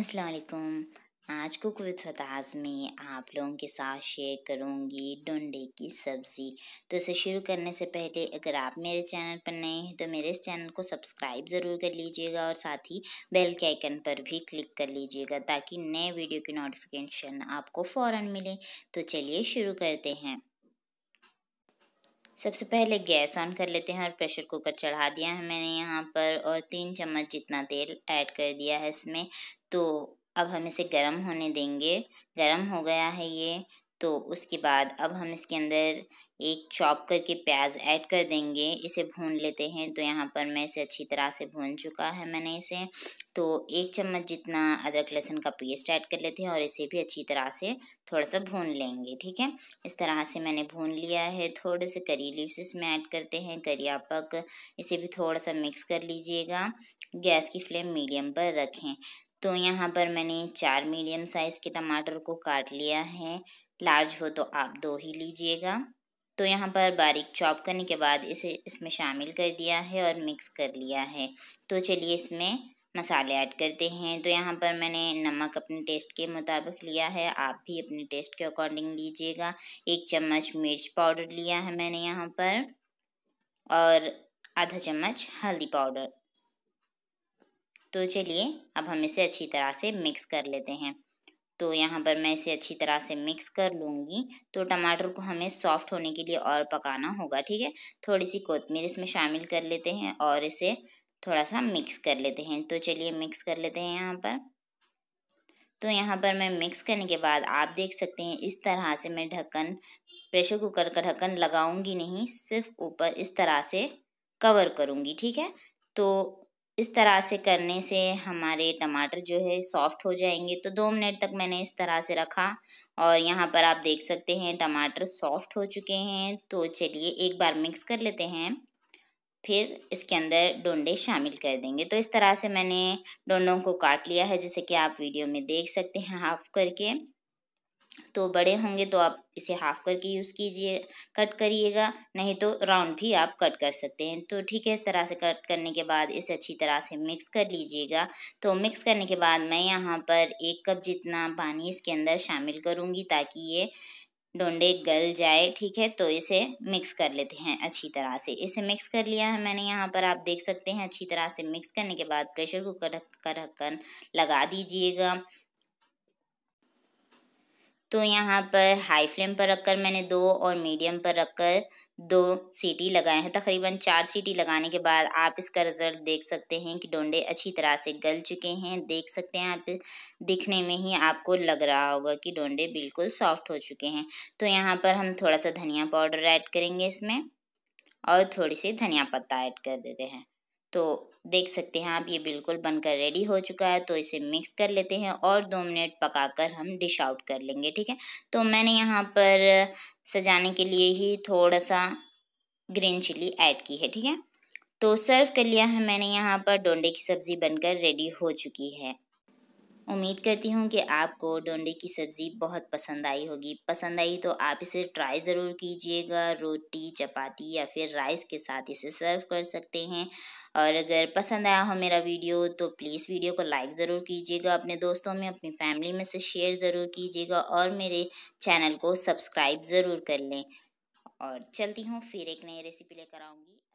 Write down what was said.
असलकुम आज को विथ फताज में आप लोगों के साथ शेयर करूंगी डोंडे की सब्ज़ी तो इसे शुरू करने से पहले अगर आप मेरे चैनल पर नए हैं तो मेरे इस चैनल को सब्सक्राइब ज़रूर कर लीजिएगा और साथ ही बेल के आइकन पर भी क्लिक कर लीजिएगा ताकि नए वीडियो की नोटिफिकेशन आपको फ़ौर मिले तो चलिए शुरू करते हैं सबसे पहले गैस ऑन कर लेते हैं और प्रेशर कुकर चढ़ा दिया है मैंने यहाँ पर और तीन चम्मच जितना तेल ऐड कर दिया है इसमें तो अब हम इसे गर्म होने देंगे गर्म हो गया है ये तो उसके बाद अब हम इसके अंदर एक चॉप करके प्याज ऐड कर देंगे इसे भून लेते हैं तो यहाँ पर मैं इसे अच्छी तरह से भून चुका है मैंने इसे तो एक चम्मच जितना अदरक लहसुन का पेस्ट ऐड कर लेते हैं और इसे भी अच्छी तरह से थोड़ा सा भून लेंगे ठीक है इस तरह से मैंने भून लिया है थोड़े से करी लीव्स इसमें ऐड करते हैं करिया पक इसे भी थोड़ा सा मिक्स कर लीजिएगा गैस की फ्लेम मीडियम पर रखें तो यहाँ पर मैंने चार मीडियम साइज़ के टमाटर को काट लिया है लार्ज हो तो आप दो ही लीजिएगा तो यहाँ पर बारीक चॉप करने के बाद इसे इसमें शामिल कर दिया है और मिक्स कर लिया है तो चलिए इसमें मसाले ऐड करते हैं तो यहाँ पर मैंने नमक अपने टेस्ट के मुताबिक लिया है आप भी अपने टेस्ट के अकॉर्डिंग लीजिएगा एक चम्मच मिर्च पाउडर लिया है मैंने यहाँ पर और आधा चम्मच हल्दी पाउडर तो चलिए अब हम इसे अच्छी तरह से मिक्स कर लेते हैं तो यहाँ पर मैं इसे अच्छी तरह से मिक्स कर लूँगी तो टमाटर को हमें सॉफ्ट होने के लिए और पकाना होगा ठीक है थोड़ी सी कोतमीर इसमें शामिल कर लेते हैं और इसे थोड़ा सा मिक्स कर लेते हैं तो चलिए मिक्स कर लेते हैं यहाँ पर तो यहाँ पर मैं मिक्स करने के बाद आप देख सकते हैं इस तरह से मैं ढक्कन प्रेशर कुकर का ढक्कन लगाऊंगी नहीं सिर्फ ऊपर इस तरह से कवर करूँगी ठीक है तो इस तरह से करने से हमारे टमाटर जो है सॉफ्ट हो जाएंगे तो दो मिनट तक मैंने इस तरह से रखा और यहाँ पर आप देख सकते हैं टमाटर सॉफ्ट हो चुके हैं तो चलिए एक बार मिक्स कर लेते हैं फिर इसके अंदर डोंडे शामिल कर देंगे तो इस तरह से मैंने डोंडों को काट लिया है जैसे कि आप वीडियो में देख सकते हैं हाफ करके तो बड़े होंगे तो आप इसे हाफ़ करके यूज़ कीजिए कट करिएगा नहीं तो राउंड भी आप कट कर सकते हैं तो ठीक है इस तरह से कट करने के बाद इसे अच्छी तरह से मिक्स कर लीजिएगा तो मिक्स करने के बाद मैं यहाँ पर एक कप जितना पानी इसके अंदर शामिल करूँगी ताकि ये डोंडे गल जाए ठीक है तो इसे मिक्स कर लेते हैं अच्छी तरह से इसे मिक्स कर लिया है मैंने यहाँ पर आप देख सकते हैं अच्छी तरह से मिक्स करने के बाद प्रेशर कुकर का ढक्कन लगा दीजिएगा तो यहाँ पर हाई फ्लेम पर रखकर मैंने दो और मीडियम पर रखकर दो सीटी लगाए हैं तकरीबन चार सीटी लगाने के बाद आप इसका रिज़ल्ट देख सकते हैं कि डोंडे अच्छी तरह से गल चुके हैं देख सकते हैं आप दिखने में ही आपको लग रहा होगा कि डोंडे बिल्कुल सॉफ्ट हो चुके हैं तो यहाँ पर हम थोड़ा सा धनिया पाउडर ऐड करेंगे इसमें और थोड़ी सी धनिया पत्ता ऐड कर देते हैं तो देख सकते हैं आप ये बिल्कुल बनकर रेडी हो चुका है तो इसे मिक्स कर लेते हैं और दो मिनट पकाकर हम डिश आउट कर लेंगे ठीक है तो मैंने यहाँ पर सजाने के लिए ही थोड़ा सा ग्रीन चिली ऐड की है ठीक है तो सर्व कर लिया है मैंने यहाँ पर डोंडे की सब्ज़ी बनकर रेडी हो चुकी है उम्मीद करती हूँ कि आपको डोंडे की सब्ज़ी बहुत पसंद आई होगी पसंद आई तो आप इसे ट्राई ज़रूर कीजिएगा रोटी चपाती या फिर राइस के साथ इसे सर्व कर सकते हैं और अगर पसंद आया हो मेरा वीडियो तो प्लीज़ वीडियो को लाइक ज़रूर कीजिएगा अपने दोस्तों में अपनी फैमिली में से शेयर ज़रूर कीजिएगा और मेरे चैनल को सब्सक्राइब ज़रूर कर लें और चलती हूँ फिर एक नई रेसिपी लेकर आऊँगी